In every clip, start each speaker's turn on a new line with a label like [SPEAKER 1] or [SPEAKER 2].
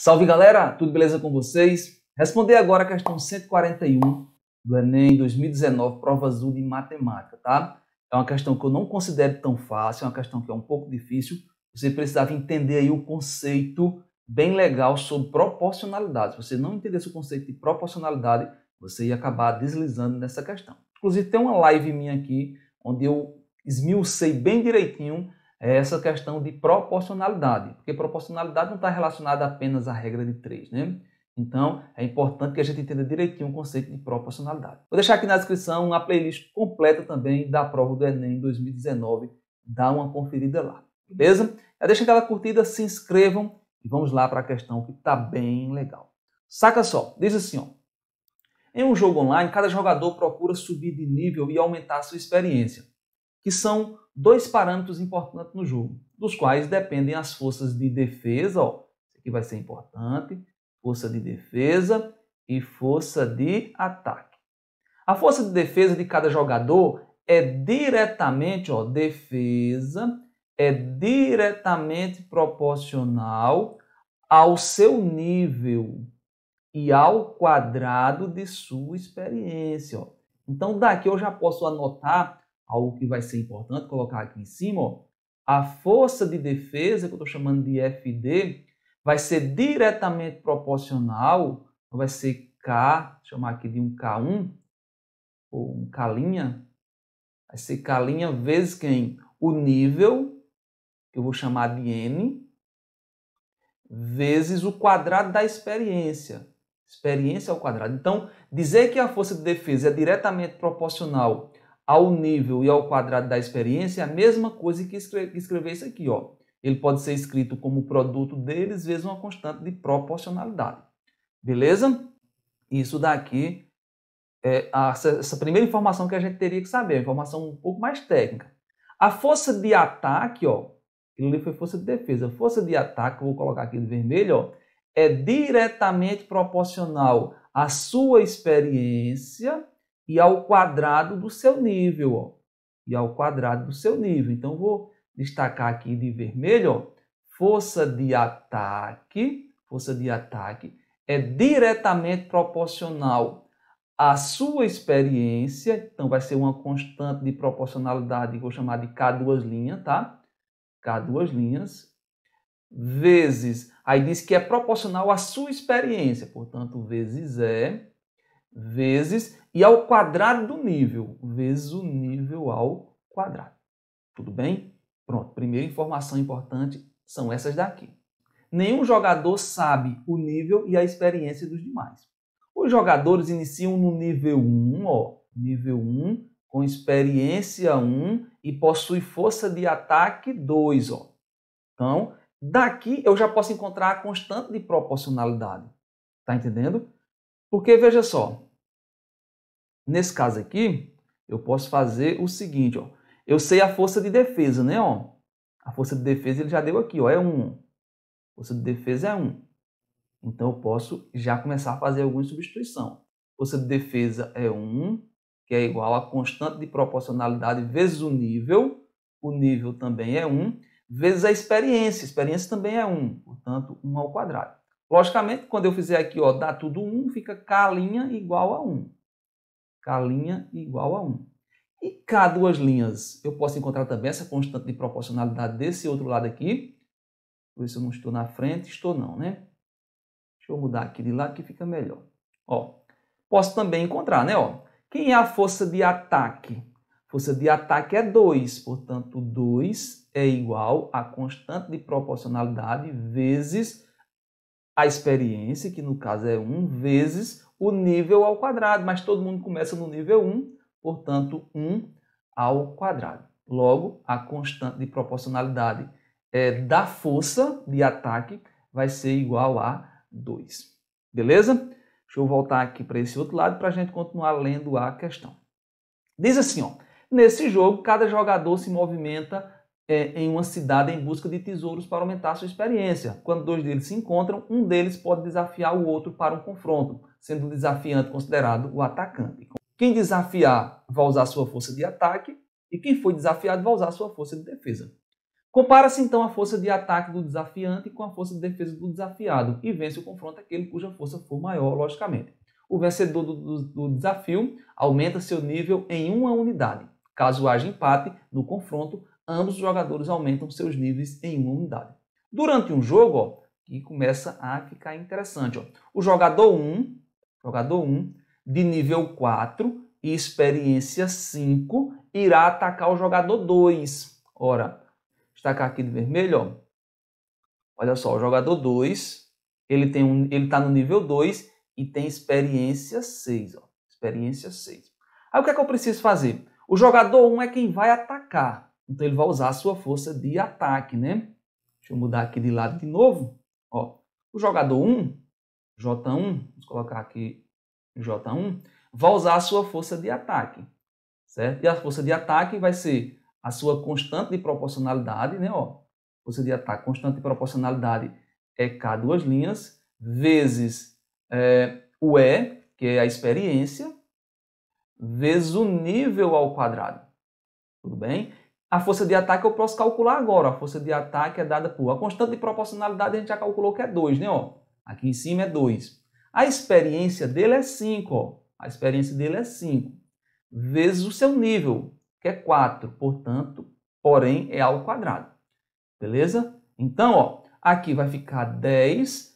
[SPEAKER 1] Salve galera, tudo beleza com vocês? Responder agora a questão 141 do Enem 2019, prova azul de matemática, tá? É uma questão que eu não considero tão fácil, é uma questão que é um pouco difícil. Você precisava entender aí o conceito bem legal sobre proporcionalidade. Se você não entendesse o conceito de proporcionalidade, você ia acabar deslizando nessa questão. Inclusive tem uma live minha aqui onde eu esmiucei bem direitinho é essa questão de proporcionalidade, porque proporcionalidade não está relacionada apenas à regra de três, né? Então, é importante que a gente entenda direitinho o conceito de proporcionalidade. Vou deixar aqui na descrição uma playlist completa também da prova do Enem 2019. Dá uma conferida lá, beleza? Já deixa aquela curtida, se inscrevam e vamos lá para a questão que está bem legal. Saca só, diz assim, ó. Em um jogo online, cada jogador procura subir de nível e aumentar sua experiência que são dois parâmetros importantes no jogo, dos quais dependem as forças de defesa, ó, isso aqui vai ser importante, força de defesa e força de ataque. A força de defesa de cada jogador é diretamente, ó, defesa é diretamente proporcional ao seu nível e ao quadrado de sua experiência. Ó. Então daqui eu já posso anotar algo que vai ser importante colocar aqui em cima, ó, a força de defesa, que eu estou chamando de FD, vai ser diretamente proporcional, vai ser K, chamar aqui de um K1, ou um K linha, vai ser K linha vezes quem? O nível, que eu vou chamar de N, vezes o quadrado da experiência. Experiência ao quadrado. Então, dizer que a força de defesa é diretamente proporcional ao nível e ao quadrado da experiência é a mesma coisa que escrever isso aqui. Ó. Ele pode ser escrito como produto deles vezes uma constante de proporcionalidade. Beleza? Isso daqui é essa primeira informação que a gente teria que saber, uma informação um pouco mais técnica. A força de ataque, ó, aquilo ali foi força de defesa. A força de ataque, vou colocar aqui de vermelho, ó, é diretamente proporcional à sua experiência e ao quadrado do seu nível, ó, e ao quadrado do seu nível. Então, vou destacar aqui de vermelho, ó, força de ataque, força de ataque é diretamente proporcional à sua experiência, então vai ser uma constante de proporcionalidade, vou chamar de K duas linhas, tá? K duas linhas, vezes, aí diz que é proporcional à sua experiência, portanto, vezes é, vezes e ao quadrado do nível, vezes o nível ao quadrado. Tudo bem? Pronto, primeira informação importante são essas daqui. Nenhum jogador sabe o nível e a experiência dos demais. Os jogadores iniciam no nível 1, ó, nível 1, com experiência 1 e possui força de ataque 2. Ó. Então, daqui eu já posso encontrar a constante de proporcionalidade. Tá entendendo? Porque veja só, Nesse caso aqui, eu posso fazer o seguinte, ó. Eu sei a força de defesa, né, ó? A força de defesa ele já deu aqui, ó, é 1. Força de defesa é 1. Então eu posso já começar a fazer alguma substituição. Força de defesa é 1, que é igual a constante de proporcionalidade vezes o nível. O nível também é 1, vezes a experiência. A experiência também é 1, portanto, 1 ao quadrado. Logicamente, quando eu fizer aqui, ó, dá tudo 1, fica K' igual a 1. K' igual a 1. E K duas linhas, eu posso encontrar também essa constante de proporcionalidade desse outro lado aqui. Por isso eu não estou na frente, estou não, né? Deixa eu mudar aqui de lado que fica melhor. Ó, posso também encontrar, né? Ó, quem é a força de ataque? Força de ataque é 2, portanto 2 é igual à constante de proporcionalidade vezes a experiência, que no caso é 1, vezes o nível ao quadrado, mas todo mundo começa no nível 1, portanto, 1 ao quadrado. Logo, a constante de proporcionalidade é, da força de ataque vai ser igual a 2. Beleza? Deixa eu voltar aqui para esse outro lado para a gente continuar lendo a questão. Diz assim, ó, nesse jogo, cada jogador se movimenta é, em uma cidade em busca de tesouros para aumentar sua experiência. Quando dois deles se encontram, um deles pode desafiar o outro para um confronto, sendo o desafiante considerado o atacante. Quem desafiar vai usar sua força de ataque e quem foi desafiado vai usar sua força de defesa. Compara-se então a força de ataque do desafiante com a força de defesa do desafiado e vence o confronto aquele cuja força for maior, logicamente. O vencedor do, do, do desafio aumenta seu nível em uma unidade. Caso haja empate no confronto, ambos os jogadores aumentam seus níveis em uma unidade. Durante um jogo, ó, que começa a ficar interessante, ó, o jogador 1, jogador 1 de nível 4 e experiência 5 irá atacar o jogador 2. Ora, destacar aqui de vermelho, ó. Olha só, o jogador 2, ele um, ele tá no nível 2 e tem experiência 6, ó. Experiência 6. Aí o que é que eu preciso fazer? O jogador 1 um é quem vai atacar. Então ele vai usar a sua força de ataque, né? Deixa eu mudar aqui de lado de novo. Ó, o jogador 1, J1, vamos colocar aqui J1, vai usar a sua força de ataque, certo? E a força de ataque vai ser a sua constante de proporcionalidade, né? Ó, força de ataque, constante de proporcionalidade é K duas linhas, vezes é, o E, que é a experiência, vezes o nível ao quadrado. Tudo bem? A força de ataque eu posso calcular agora. A força de ataque é dada por... A constante de proporcionalidade a gente já calculou que é 2, né? Ó? Aqui em cima é 2. A experiência dele é 5, ó. A experiência dele é 5. Vezes o seu nível, que é 4. Portanto, porém, é ao quadrado. Beleza? Então, ó, aqui vai ficar 10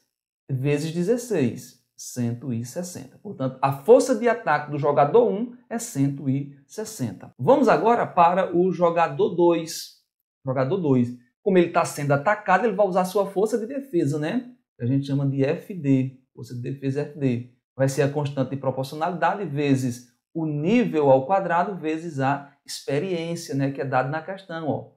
[SPEAKER 1] vezes 16. 160. Portanto, a força de ataque do jogador 1 é 160. Vamos agora para o jogador 2. Jogador 2. Como ele está sendo atacado, ele vai usar sua força de defesa, né? Que a gente chama de FD. Força de defesa FD. Vai ser a constante de proporcionalidade vezes o nível ao quadrado vezes a experiência, né? Que é dado na questão, ó.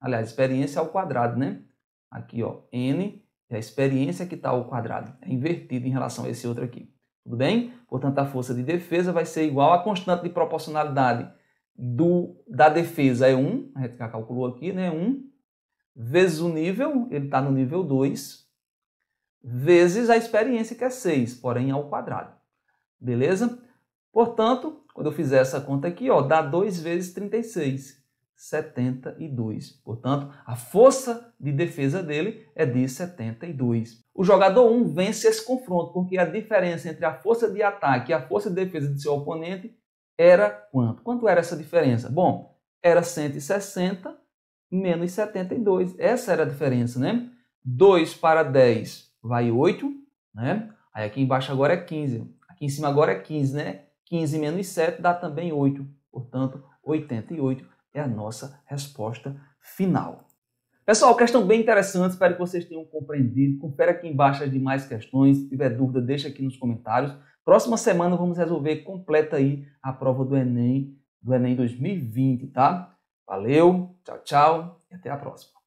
[SPEAKER 1] Aliás, experiência ao quadrado, né? Aqui, ó. N é a experiência que está ao quadrado é invertido em relação a esse outro aqui. Tudo bem? Portanto, a força de defesa vai ser igual à constante de proporcionalidade do, da defesa, é 1, a gente já calculou aqui, né? 1, vezes o nível, ele está no nível 2, vezes a experiência, que é 6, porém ao quadrado. Beleza? Portanto, quando eu fizer essa conta aqui, ó, dá 2 vezes 36. 72. Portanto, a força de defesa dele é de 72. O jogador 1 vence esse confronto, porque a diferença entre a força de ataque e a força de defesa de seu oponente era quanto? Quanto era essa diferença? Bom, era 160 menos 72. Essa era a diferença, né? 2 para 10 vai 8, né? Aí aqui embaixo agora é 15. Aqui em cima agora é 15, né? 15 menos 7 dá também 8. Portanto, 88 é a nossa resposta final. Pessoal, questão bem interessante, espero que vocês tenham compreendido. Confere aqui embaixo as demais questões. Se tiver dúvida, deixa aqui nos comentários. Próxima semana vamos resolver completa aí a prova do Enem, do Enem 2020, tá? Valeu, tchau, tchau e até a próxima.